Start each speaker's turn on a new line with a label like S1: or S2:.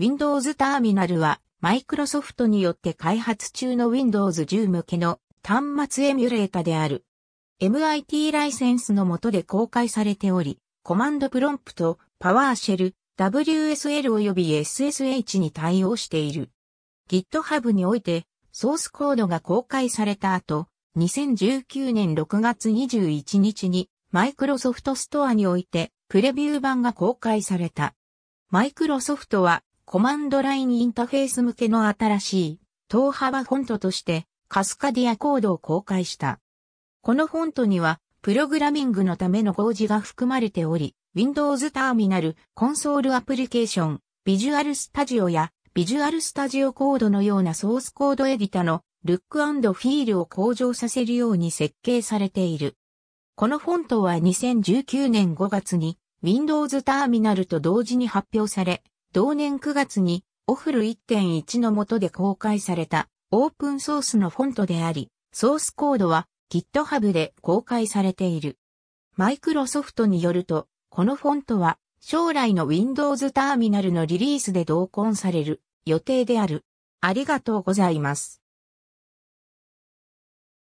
S1: Windows ターミナルは、マイクロソフトによって開発中の Windows 10向けの端末エミュレータである。MIT ライセンスの下で公開されており、コマンドプロンプト、パワーシェル、WSL 及び SSH に対応している。GitHub において、ソースコードが公開された後、2019年6月21日に、マイクロソフトストアにおいて、プレビュー版が公開された。マイクロソフトは、コマンドラインインターフェース向けの新しい、等幅フォントとして、カスカディアコードを公開した。このフォントには、プログラミングのための合事が含まれており、Windows ターミナル、コンソールアプリケーション、ビジュアルスタジオや、ビジュアルスタジオコードのようなソースコードエディタの、ルックフィールを向上させるように設計されている。このフォントは2019年5月に Windows ターミナルと同時に発表され、同年9月にオフル1.1の下で公開されたオープンソースのフォントであり、ソースコードは GitHub で公開されている。マイクロソフトによると、このフォントは将来の Windows ターミナルのリリースで同梱される予定である。ありがとうございます。